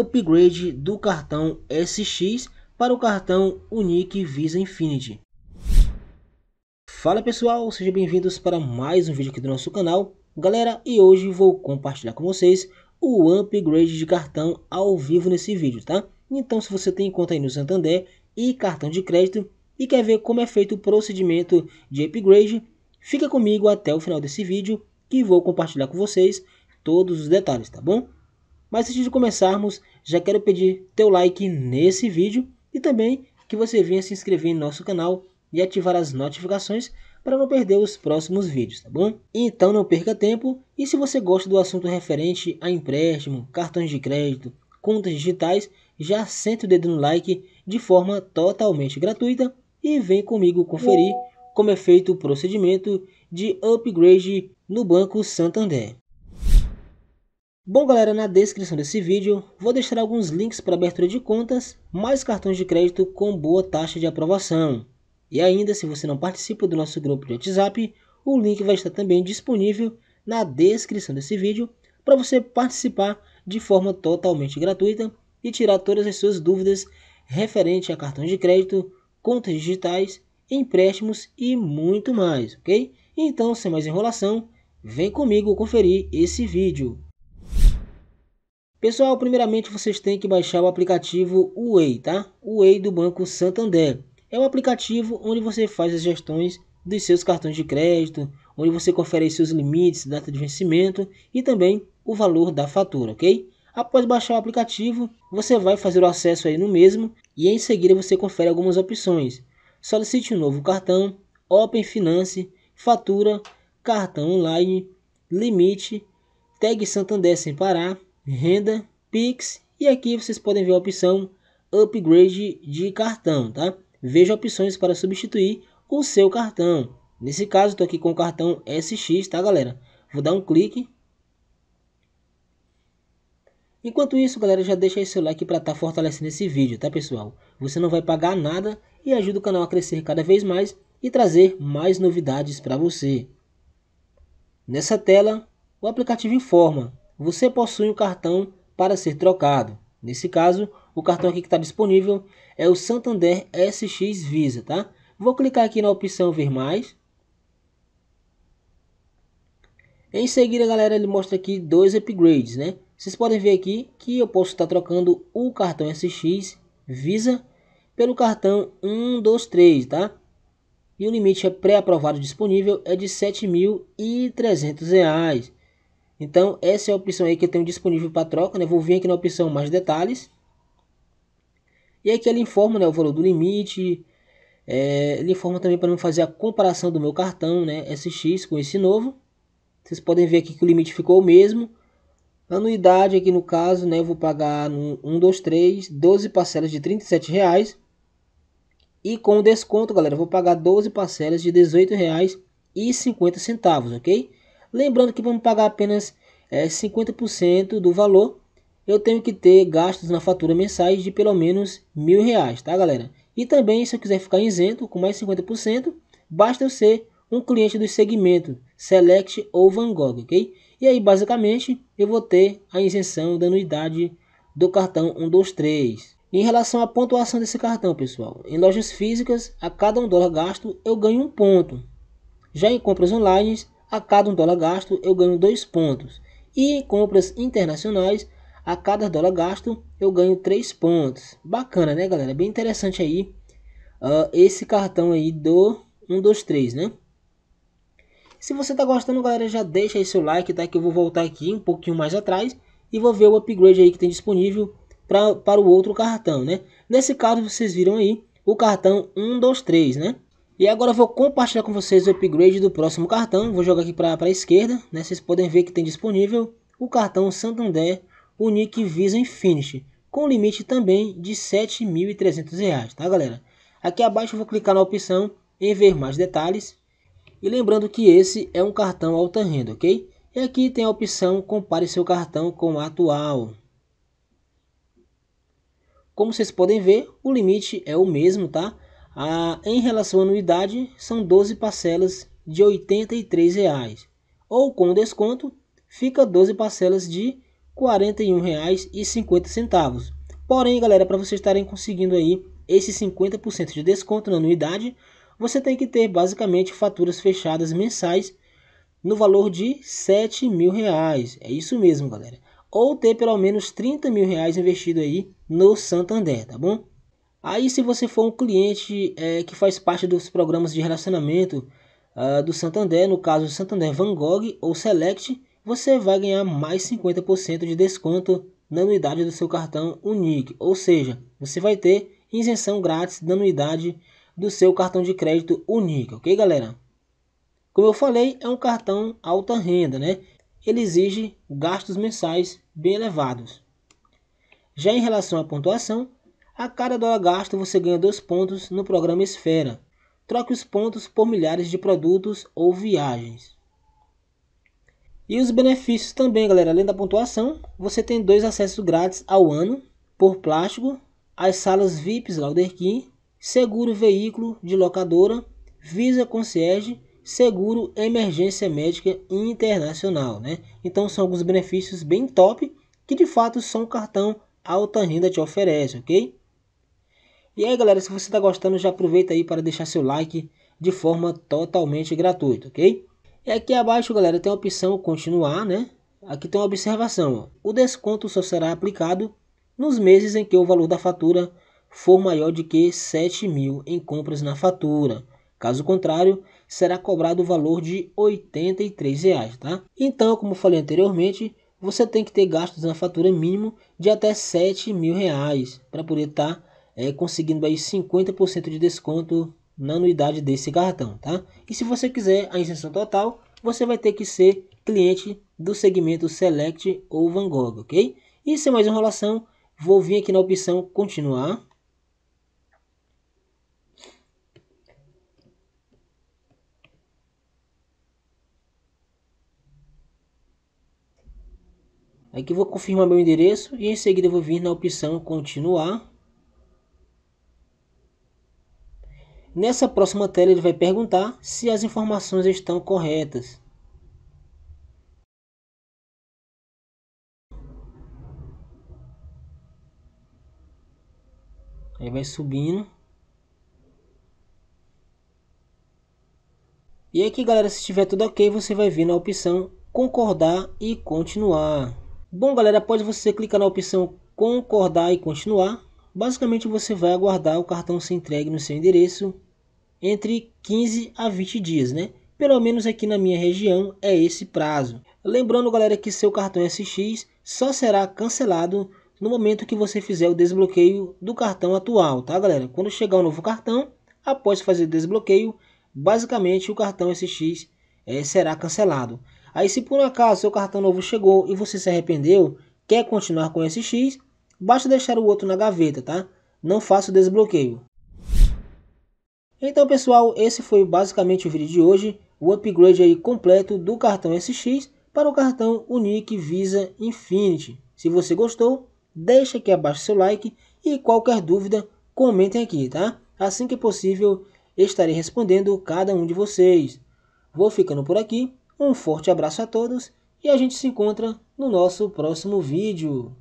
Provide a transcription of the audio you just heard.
upgrade do cartão SX para o cartão Unique Visa Infinity. Fala pessoal, sejam bem-vindos para mais um vídeo aqui do nosso canal. Galera, e hoje vou compartilhar com vocês o upgrade de cartão ao vivo nesse vídeo, tá? Então se você tem conta aí no Santander e cartão de crédito e quer ver como é feito o procedimento de upgrade, fica comigo até o final desse vídeo que vou compartilhar com vocês todos os detalhes, tá bom? Mas antes de começarmos, já quero pedir teu like nesse vídeo e também que você venha se inscrever em nosso canal e ativar as notificações para não perder os próximos vídeos, tá bom? Então não perca tempo e se você gosta do assunto referente a empréstimo, cartões de crédito, contas digitais, já senta o dedo no like de forma totalmente gratuita e vem comigo conferir como é feito o procedimento de upgrade no Banco Santander. Bom galera, na descrição desse vídeo vou deixar alguns links para abertura de contas, mais cartões de crédito com boa taxa de aprovação. E ainda, se você não participa do nosso grupo de WhatsApp, o link vai estar também disponível na descrição desse vídeo para você participar de forma totalmente gratuita e tirar todas as suas dúvidas referente a cartões de crédito, contas digitais, empréstimos e muito mais, ok? Então, sem mais enrolação, vem comigo conferir esse vídeo. Pessoal, primeiramente vocês têm que baixar o aplicativo Way, tá? Way do Banco Santander. É um aplicativo onde você faz as gestões dos seus cartões de crédito, onde você confere seus limites, data de vencimento e também o valor da fatura, ok? Após baixar o aplicativo, você vai fazer o acesso aí no mesmo e em seguida você confere algumas opções. Solicite um novo cartão, Open Finance, fatura, cartão online, limite, tag Santander sem parar, renda, Pix e aqui vocês podem ver a opção upgrade de cartão, tá? Veja opções para substituir o seu cartão. Nesse caso, estou aqui com o cartão SX, tá, galera? Vou dar um clique. Enquanto isso, galera, já deixa aí seu like para estar tá fortalecendo esse vídeo, tá, pessoal? Você não vai pagar nada e ajuda o canal a crescer cada vez mais e trazer mais novidades para você. Nessa tela, o aplicativo informa você possui um cartão para ser trocado. Nesse caso, o cartão aqui que está disponível é o Santander SX Visa, tá? Vou clicar aqui na opção ver mais. Em seguida, galera, ele mostra aqui dois upgrades, né? Vocês podem ver aqui que eu posso estar tá trocando o cartão SX Visa pelo cartão 123, tá? E o limite é pré-aprovado disponível é de R$ 7.300. Então, essa é a opção aí que eu tenho disponível para troca. Né? Vou vir aqui na opção mais detalhes. E aqui ele informa né, o valor do limite. É, ele informa também para não fazer a comparação do meu cartão né, SX com esse novo. Vocês podem ver aqui que o limite ficou o mesmo. Anuidade aqui no caso, né, eu vou pagar no 1, 2, 3, 12 parcelas de R$ 37,00. E com desconto, galera, eu vou pagar 12 parcelas de R$ 18,50, ok? Lembrando que vamos pagar apenas é, 50% do valor. Eu tenho que ter gastos na fatura mensais de pelo menos mil reais, tá galera? E também, se eu quiser ficar isento com mais 50%, basta eu ser um cliente do segmento Select ou Van Gogh, ok? E aí, basicamente, eu vou ter a isenção da anuidade do cartão 123. Em relação à pontuação desse cartão, pessoal, em lojas físicas, a cada um dólar gasto eu ganho um ponto. Já em compras online, a cada um dólar gasto eu ganho dois pontos. E em compras internacionais, a cada dólar gasto eu ganho três pontos. Bacana, né, galera? Bem interessante aí uh, esse cartão aí do 123, né? Se você tá gostando, galera, já deixa aí seu like, tá? Que eu vou voltar aqui um pouquinho mais atrás e vou ver o upgrade aí que tem disponível pra, para o outro cartão, né? Nesse caso, vocês viram aí o cartão 123, né? E agora eu vou compartilhar com vocês o upgrade do próximo cartão. Vou jogar aqui para a esquerda, né? Vocês podem ver que tem disponível o cartão Santander Unique Visa Infinity, com limite também de R$ 7.300, tá galera? Aqui abaixo eu vou clicar na opção em ver mais detalhes. E lembrando que esse é um cartão alta renda, ok? E aqui tem a opção compare seu cartão com o atual. Como vocês podem ver, o limite é o mesmo, tá? Ah, em relação à anuidade, são 12 parcelas de R$ 83,00, ou com desconto, fica 12 parcelas de R$ 41,50. Porém, galera, para vocês estarem conseguindo aí esse 50% de desconto na anuidade, você tem que ter basicamente faturas fechadas mensais no valor de 7 mil reais. É isso mesmo, galera. Ou ter pelo menos 30 mil reais investido aí no Santander, tá bom? Aí, se você for um cliente é, que faz parte dos programas de relacionamento uh, do Santander, no caso Santander Van Gogh ou Select, você vai ganhar mais 50% de desconto na anuidade do seu cartão Unique. Ou seja, você vai ter isenção grátis na anuidade do seu cartão de crédito Unique, ok, galera? Como eu falei, é um cartão alta renda, né? Ele exige gastos mensais bem elevados. Já em relação à pontuação, a cada dólar gasto você ganha dois pontos no programa Esfera. Troque os pontos por milhares de produtos ou viagens. E os benefícios também, galera. Além da pontuação, você tem dois acessos grátis ao ano por plástico, as salas VIPs Lauder King, seguro veículo de locadora, Visa Concierge, seguro emergência médica internacional, né? Então são alguns benefícios bem top que de fato são cartão alta renda te oferece, ok? E aí, galera, se você está gostando, já aproveita aí para deixar seu like de forma totalmente gratuita, ok? E aqui abaixo, galera, tem a opção continuar, né? Aqui tem uma observação. Ó. O desconto só será aplicado nos meses em que o valor da fatura for maior de que 7 mil em compras na fatura. Caso contrário, será cobrado o valor de R$ reais, tá? Então, como falei anteriormente, você tem que ter gastos na fatura mínimo de até R$ 7 mil reais para poder estar tá é, conseguindo aí 50% de desconto na anuidade desse cartão, tá? E se você quiser a isenção total, você vai ter que ser cliente do segmento Select ou Van Gogh, ok? E sem mais enrolação, vou vir aqui na opção Continuar. Aqui vou confirmar meu endereço e em seguida vou vir na opção Continuar. Nessa próxima tela ele vai perguntar se as informações estão corretas. Aí vai subindo. E aqui galera, se estiver tudo ok, você vai vir na opção concordar e continuar. Bom galera, após você clicar na opção concordar e continuar, basicamente você vai aguardar o cartão ser entregue no seu endereço entre 15 a 20 dias, né? Pelo menos aqui na minha região é esse prazo. Lembrando, galera, que seu cartão SX só será cancelado no momento que você fizer o desbloqueio do cartão atual, tá, galera? Quando chegar o um novo cartão, após fazer o desbloqueio, basicamente o cartão SX é, eh, será cancelado. Aí se por um acaso seu cartão novo chegou e você se arrependeu, quer continuar com o SX, basta deixar o outro na gaveta, tá? Não faça o desbloqueio. Então pessoal, esse foi basicamente o vídeo de hoje, o upgrade aí completo do cartão SX para o cartão Unique Visa Infinity. Se você gostou, deixa aqui abaixo seu like e qualquer dúvida, comentem aqui, tá? Assim que possível, estarei respondendo cada um de vocês. Vou ficando por aqui, um forte abraço a todos e a gente se encontra no nosso próximo vídeo.